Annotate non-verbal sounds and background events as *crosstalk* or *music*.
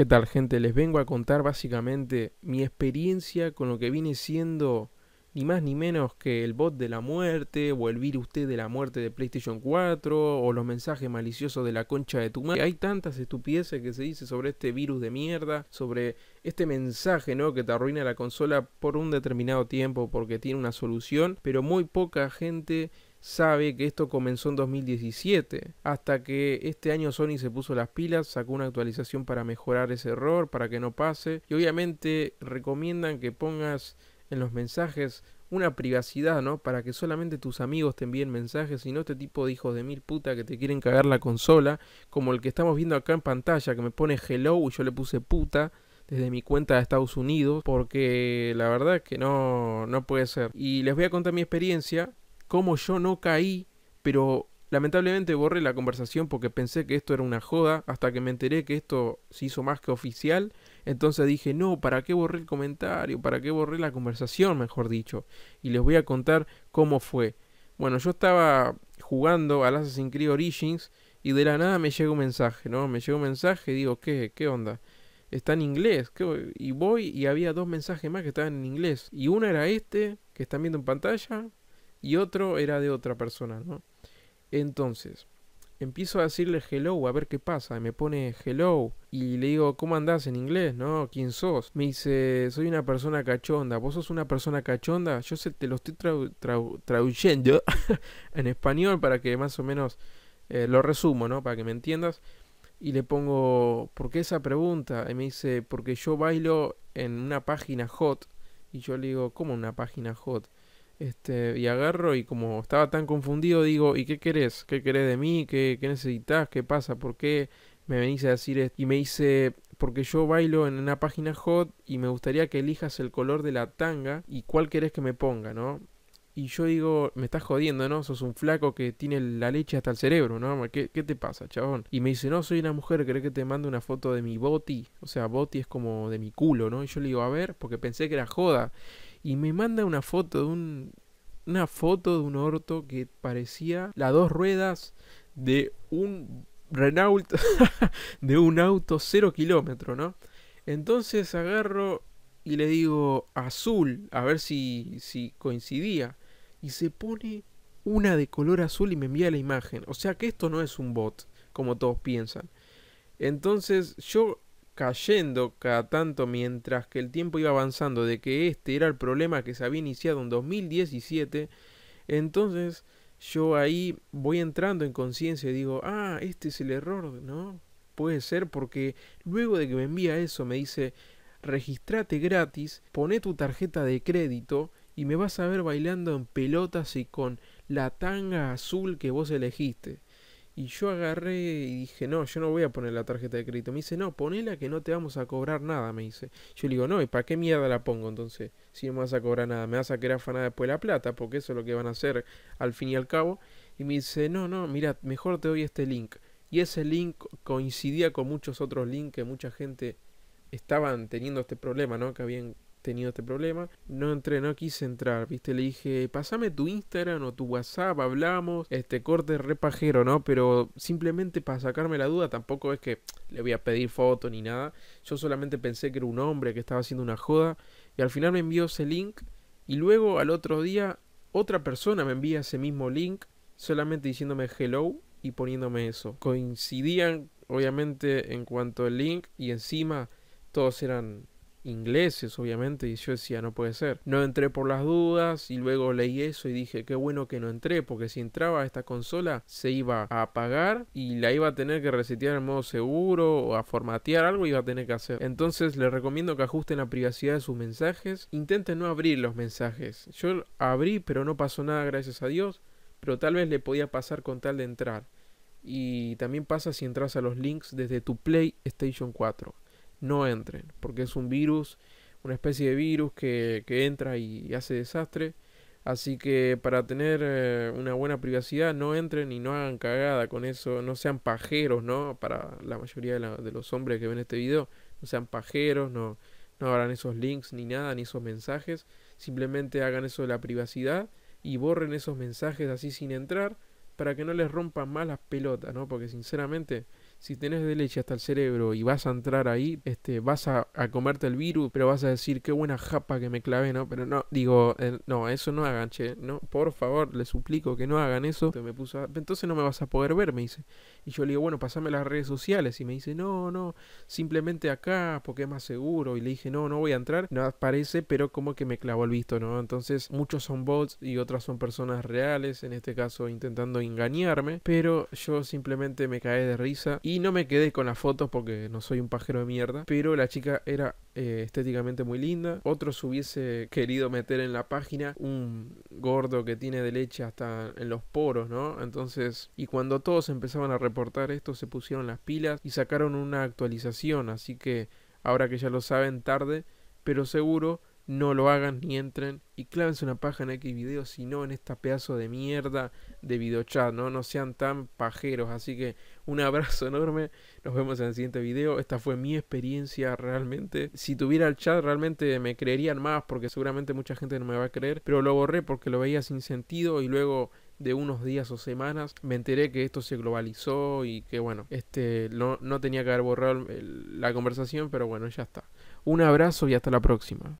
¿Qué tal gente? Les vengo a contar básicamente mi experiencia con lo que viene siendo ni más ni menos que el bot de la muerte o el virus de la muerte de PlayStation 4 o los mensajes maliciosos de la concha de tu madre. Hay tantas estupideces que se dice sobre este virus de mierda, sobre este mensaje, ¿no? que te arruina la consola por un determinado tiempo porque tiene una solución, pero muy poca gente sabe que esto comenzó en 2017, hasta que este año Sony se puso las pilas, sacó una actualización para mejorar ese error, para que no pase, y obviamente recomiendan que pongas en los mensajes una privacidad, ¿no? Para que solamente tus amigos te envíen mensajes y no este tipo de hijos de mil puta que te quieren cagar la consola, como el que estamos viendo acá en pantalla, que me pone hello y yo le puse puta desde mi cuenta de Estados Unidos, porque la verdad es que no, no puede ser. Y les voy a contar mi experiencia. Como yo no caí, pero lamentablemente borré la conversación porque pensé que esto era una joda, hasta que me enteré que esto se hizo más que oficial, entonces dije, no, ¿para qué borré el comentario? ¿Para qué borré la conversación, mejor dicho? Y les voy a contar cómo fue. Bueno, yo estaba jugando a Assassin's Creed Origins y de la nada me llega un mensaje, ¿no? Me llega un mensaje y digo, ¿qué? ¿Qué onda? Está en inglés. ¿qué? Y voy y había dos mensajes más que estaban en inglés. Y uno era este, que están viendo en pantalla, y otro era de otra persona, ¿no? Entonces, empiezo a decirle hello, a ver qué pasa, me pone hello, y le digo, ¿cómo andás en inglés, no? ¿Quién sos? Me dice, soy una persona cachonda, ¿vos sos una persona cachonda? Yo se, te lo estoy traduciendo *laughs* en español para que más o menos eh, lo resumo, ¿no? Para que me entiendas. Y le pongo, ¿por qué esa pregunta? Y me dice, porque yo bailo en una página hot. Y yo le digo, ¿cómo una página hot? Este, y agarro y como estaba tan confundido, digo, ¿y qué querés? ¿Qué querés de mí? ¿Qué, qué necesitas? ¿Qué pasa? ¿Por qué me venís a decir esto? Y me dice, porque yo bailo en una página hot y me gustaría que elijas el color de la tanga y cuál querés que me ponga, ¿no? Y yo digo, me estás jodiendo, ¿no? Sos un flaco que tiene la leche hasta el cerebro, ¿no? ¿Qué, ¿Qué, te pasa, chabón? Y me dice, no, soy una mujer, ¿querés que te mande una foto de mi boti? O sea, boti es como de mi culo, ¿no? Y yo le digo, a ver, porque pensé que era joda y me manda una foto de un una foto de un orto que parecía las dos ruedas de un Renault *laughs* de un auto cero kilómetro, ¿no? Entonces agarro y le digo azul, a ver si, si coincidía. Y se pone una de color azul y me envía la imagen. O sea que esto no es un bot, como todos piensan. Entonces yo cayendo cada tanto mientras que el tiempo iba avanzando de que este era el problema que se había iniciado en 2017, entonces yo ahí voy entrando en conciencia y digo, ah, este es el error, ¿no? Puede ser porque luego de que me envía eso me dice, registrate gratis, pone tu tarjeta de crédito y me vas a ver bailando en pelotas y con la tanga azul que vos elegiste. Y yo agarré y dije, no, yo no voy a poner la tarjeta de crédito. Me dice, no, ponela que no te vamos a cobrar nada, me dice. Yo le digo, no, ¿y para qué mierda la pongo entonces? Si no me vas a cobrar nada, me vas a querer afanar después la plata, porque eso es lo que van a hacer al fin y al cabo. Y me dice, no, no, mira, mejor te doy este link. Y ese link coincidía con muchos otros links que mucha gente estaban teniendo este problema, ¿no? Que habían tenido este problema. No entré, no quise entrar, ¿viste? Le dije, pasame tu Instagram o tu WhatsApp, hablamos. Este corte repajero, ¿no? Pero simplemente para sacarme la duda, tampoco es que le voy a pedir foto ni nada. Yo solamente pensé que era un hombre que estaba haciendo una joda. Y al final me envió ese link. Y luego al otro día, otra persona me envía ese mismo link, solamente diciéndome hello y poniéndome eso. Coincidían, obviamente, en cuanto al link. Y encima, todos eran ingleses, obviamente, y yo decía, no puede ser. No entré por las dudas y luego leí eso y dije, qué bueno que no entré, porque si entraba a esta consola se iba a apagar y la iba a tener que resetear en modo seguro o a formatear algo iba a tener que hacer. Entonces les recomiendo que ajusten la privacidad de sus mensajes, intenten no abrir los mensajes. Yo abrí, pero no pasó nada, gracias a Dios, pero tal vez le podía pasar con tal de entrar. Y también pasa si entras a los links desde tu PlayStation 4 no entren, porque es un virus, una especie de virus que, entra y hace desastre. Así que para tener eh, una buena privacidad, no entren y no hagan cagada con eso, no sean pajeros, ¿no? Para la mayoría de, los hombres que ven este video, no sean pajeros, no, no hagan esos links ni nada, ni esos mensajes, simplemente hagan eso de la privacidad y borren esos mensajes así sin entrar para que no les rompan más las pelotas, ¿no? Porque sinceramente si tenés de leche hasta el cerebro y vas a entrar ahí, este, vas a, comerte el virus, pero vas a decir qué buena japa que me clavé, ¿no? Pero no, digo, eh, no, eso no hagan, che, no, por favor, les suplico que no hagan eso. Entonces, me puso entonces no me vas a poder ver, me dice. Y yo le digo, bueno, pasame las redes sociales. Y me dice, no, no, simplemente acá, porque es más seguro. Y le dije, no, no voy a entrar. No aparece, pero como que me clavó el visto, ¿no? Entonces, muchos son bots y otras son personas reales, en este caso intentando engañarme. Pero yo simplemente me caí de risa. Y no me quedé con las fotos porque no soy un pajero de mierda. Pero la chica era eh, estéticamente muy linda. Otros hubiese querido meter en la página un gordo que tiene de leche hasta en los poros, ¿no? Entonces, y cuando todos empezaban a reportar esto, se pusieron las pilas y sacaron una actualización. Así que ahora que ya lo saben tarde, pero seguro no lo hagan ni entren y clávense una paja en X video, sino en esta pedazo de mierda de videochat, ¿no? No sean tan pajeros. Así que un abrazo *laughs* enorme, nos vemos en el siguiente video. Esta fue mi experiencia realmente. Si tuviera el chat realmente me creerían más porque seguramente mucha gente no me va a creer, pero lo borré porque lo veía sin sentido y luego de unos días o semanas me enteré que esto se globalizó y que bueno, este no, no tenía que haber borrado la conversación, pero bueno, ya está. Un abrazo y hasta la próxima.